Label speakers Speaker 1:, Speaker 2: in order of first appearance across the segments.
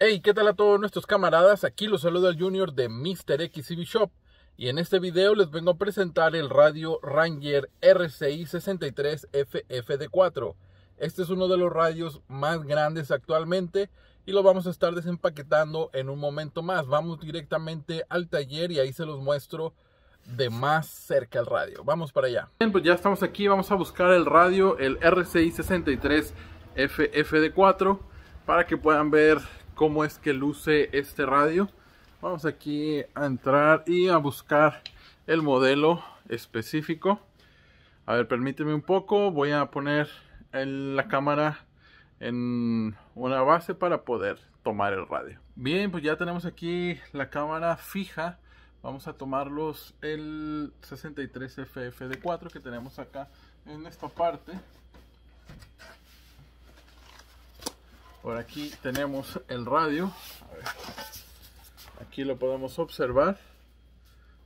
Speaker 1: Hey, ¿qué tal a todos nuestros camaradas? Aquí los saluda el Junior de Mr. XCV Shop y en este video les vengo a presentar el radio Ranger RCI 63FFD4. Este es uno de los radios más grandes actualmente y lo vamos a estar desempaquetando en un momento más. Vamos directamente al taller y ahí se los muestro de más cerca el radio. Vamos para allá. Bien, pues ya estamos aquí, vamos a buscar el radio, el RCI 63FFD4 para que puedan ver cómo es que luce este radio. Vamos aquí a entrar y a buscar el modelo específico. A ver, permíteme un poco. Voy a poner la cámara en una base para poder tomar el radio. Bien, pues ya tenemos aquí la cámara fija. Vamos a tomarlos el 63 FF de 4 que tenemos acá en esta parte. Por aquí tenemos el radio. Aquí lo podemos observar.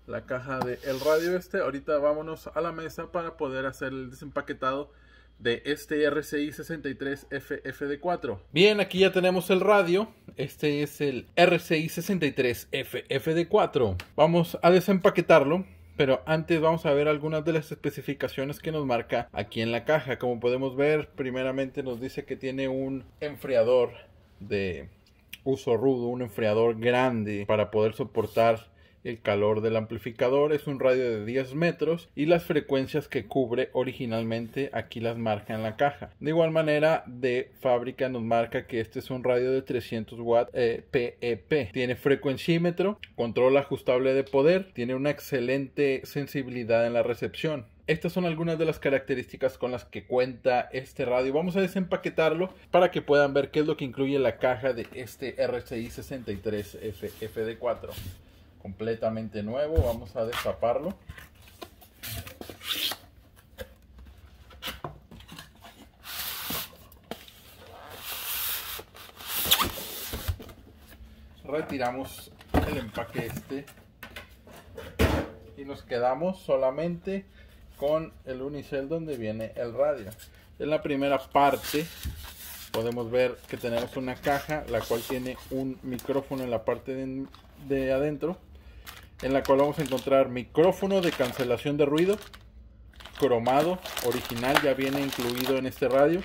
Speaker 1: La caja del el radio este. Ahorita vámonos a la mesa para poder hacer el desempaquetado de este RCI 63FFD4. Bien, aquí ya tenemos el radio. Este es el RCI 63FFD4. Vamos a desempaquetarlo. Pero antes vamos a ver algunas de las especificaciones que nos marca aquí en la caja. Como podemos ver, primeramente nos dice que tiene un enfriador de uso rudo, un enfriador grande para poder soportar el calor del amplificador es un radio de 10 metros y las frecuencias que cubre originalmente aquí las marca en la caja. De igual manera, de fábrica nos marca que este es un radio de 300 watts PEP. Eh, e tiene frecuencímetro, control ajustable de poder, tiene una excelente sensibilidad en la recepción. Estas son algunas de las características con las que cuenta este radio. Vamos a desempaquetarlo para que puedan ver qué es lo que incluye la caja de este RCI 63FFD4 completamente nuevo. Vamos a destaparlo. Retiramos el empaque este y nos quedamos solamente con el unicel donde viene el radio. En la primera parte podemos ver que tenemos una caja la cual tiene un micrófono en la parte de, de adentro en la cual vamos a encontrar micrófono de cancelación de ruido, cromado, original, ya viene incluido en este radio,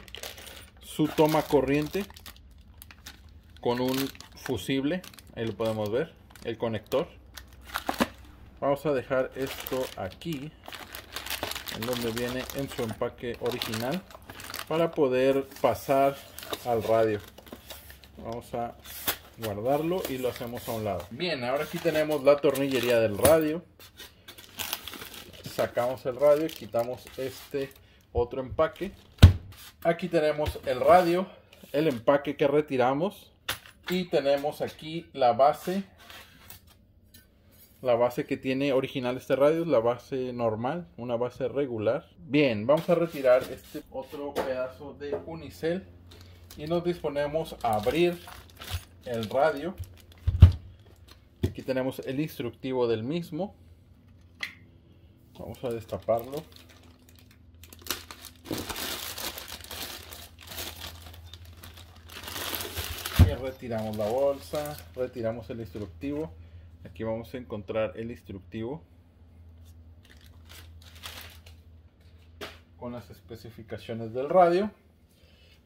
Speaker 1: su toma corriente con un fusible, ahí lo podemos ver, el conector. Vamos a dejar esto aquí, en donde viene en su empaque original, para poder pasar al radio. Vamos a guardarlo y lo hacemos a un lado. Bien, ahora aquí tenemos la tornillería del radio. Sacamos el radio, quitamos este otro empaque. Aquí tenemos el radio, el empaque que retiramos y tenemos aquí la base. La base que tiene original este radio es la base normal, una base regular. Bien, vamos a retirar este otro pedazo de unicel y nos disponemos a abrir el radio. Aquí tenemos el instructivo del mismo. Vamos a destaparlo. Y retiramos la bolsa, retiramos el instructivo. Aquí vamos a encontrar el instructivo con las especificaciones del radio.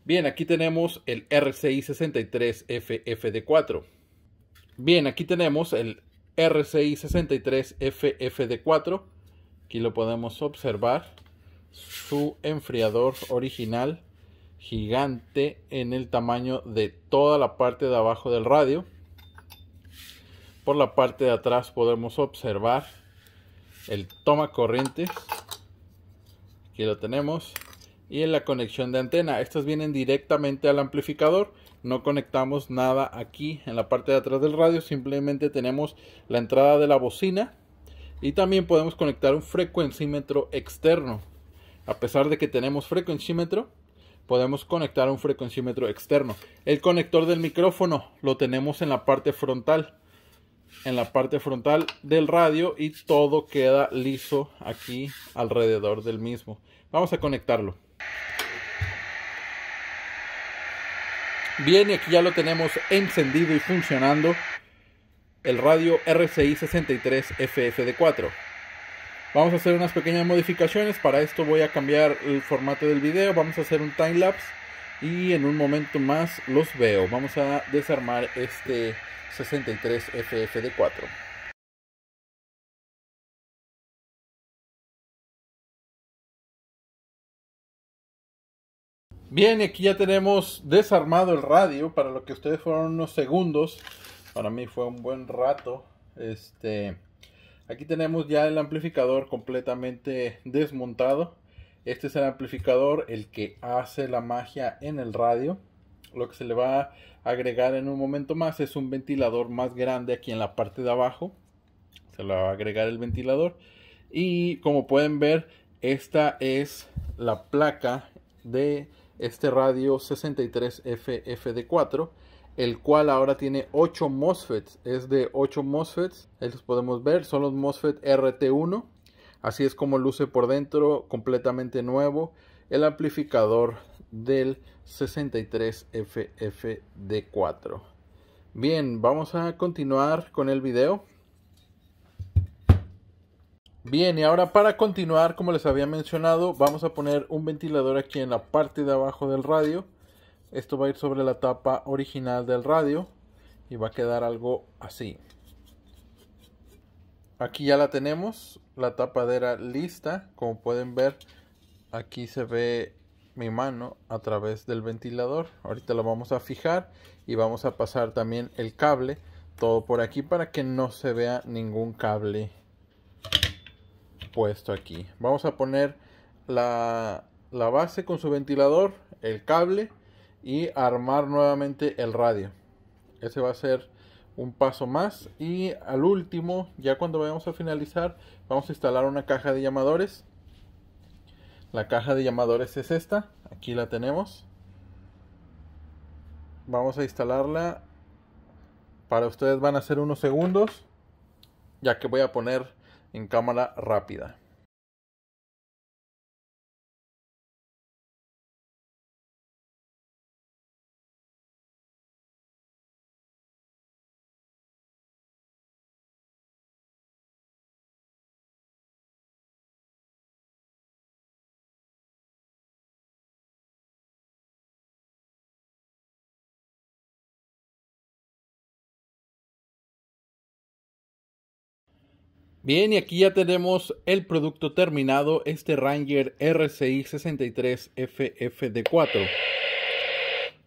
Speaker 1: Bien, aquí tenemos el RCI 63FFD4. Bien, aquí tenemos el RCI 63FFD4. Aquí lo podemos observar. Su enfriador original gigante en el tamaño de toda la parte de abajo del radio. Por la parte de atrás podemos observar el toma corrientes. Aquí lo tenemos y en la conexión de antena. Estas vienen directamente al amplificador. No conectamos nada aquí en la parte de atrás del radio. Simplemente tenemos la entrada de la bocina. Y también podemos conectar un frecuencímetro externo. A pesar de que tenemos frecuencímetro, podemos conectar un frecuencímetro externo. El conector del micrófono lo tenemos en la parte frontal. En la parte frontal del radio y todo queda liso aquí alrededor del mismo. Vamos a conectarlo. Bien, y aquí ya lo tenemos encendido y funcionando el radio RCI 63 FFD4. Vamos a hacer unas pequeñas modificaciones, para esto voy a cambiar el formato del video, vamos a hacer un time lapse y en un momento más los veo. Vamos a desarmar este 63 FFD4. Bien, aquí ya tenemos desarmado el radio. Para lo que ustedes fueron unos segundos. Para mí fue un buen rato. Este. Aquí tenemos ya el amplificador completamente desmontado. Este es el amplificador, el que hace la magia en el radio. Lo que se le va a agregar en un momento más es un ventilador más grande aquí en la parte de abajo. Se le va a agregar el ventilador. Y como pueden ver, esta es la placa de este radio 63FFD4, el cual ahora tiene 8 MOSFETs, es de 8 MOSFETs, estos podemos ver, son los MOSFET RT1, así es como luce por dentro, completamente nuevo, el amplificador del 63FFD4. Bien, vamos a continuar con el video. Bien, y ahora para continuar, como les había mencionado, vamos a poner un ventilador aquí en la parte de abajo del radio. Esto va a ir sobre la tapa original del radio y va a quedar algo así. Aquí ya la tenemos, la tapadera lista. Como pueden ver, aquí se ve mi mano a través del ventilador. Ahorita lo vamos a fijar y vamos a pasar también el cable, todo por aquí para que no se vea ningún cable puesto aquí. Vamos a poner la, base con su ventilador, el cable y armar nuevamente el radio. Ese va a ser un paso más y al último, ya cuando vayamos a finalizar, vamos a instalar una caja de llamadores. La caja de llamadores es esta, aquí la tenemos. Vamos a instalarla. Para ustedes van a ser unos segundos, ya que voy a poner en cámara rápida. Bien, y aquí ya tenemos el producto terminado, este Ranger RCI 63FFD4.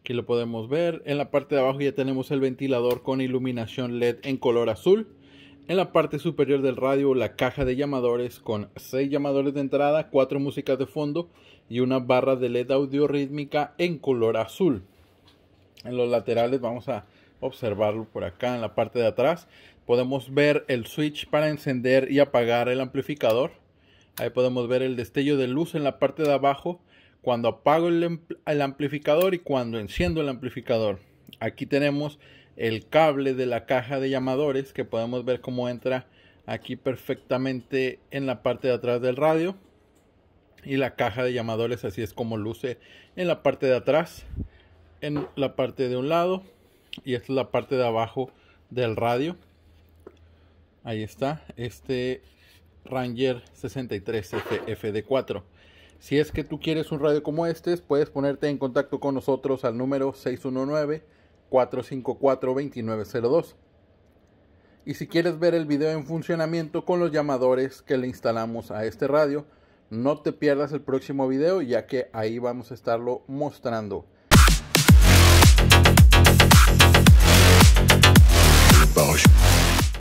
Speaker 1: Aquí lo podemos ver. En la parte de abajo ya tenemos el ventilador con iluminación LED en color azul. En la parte superior del radio la caja de llamadores con 6 llamadores de entrada, 4 músicas de fondo y una barra de LED audio rítmica en color azul. En los laterales vamos a observarlo por acá en la parte de atrás podemos ver el switch para encender y apagar el amplificador. Ahí podemos ver el destello de luz en la parte de abajo cuando apago el, amplificador y cuando enciendo el amplificador. Aquí tenemos el cable de la caja de llamadores que podemos ver cómo entra aquí perfectamente en la parte de atrás del radio. Y la caja de llamadores así es como luce en la parte de atrás, en la parte de un lado y esta es la parte de abajo del radio. Ahí está, este Ranger 63FFD4. Si es que tú quieres un radio como este, puedes ponerte en contacto con nosotros al número 619-454-2902. Y si quieres ver el video en funcionamiento con los llamadores que le instalamos a este radio, no te pierdas el próximo video ya que ahí vamos a estarlo mostrando.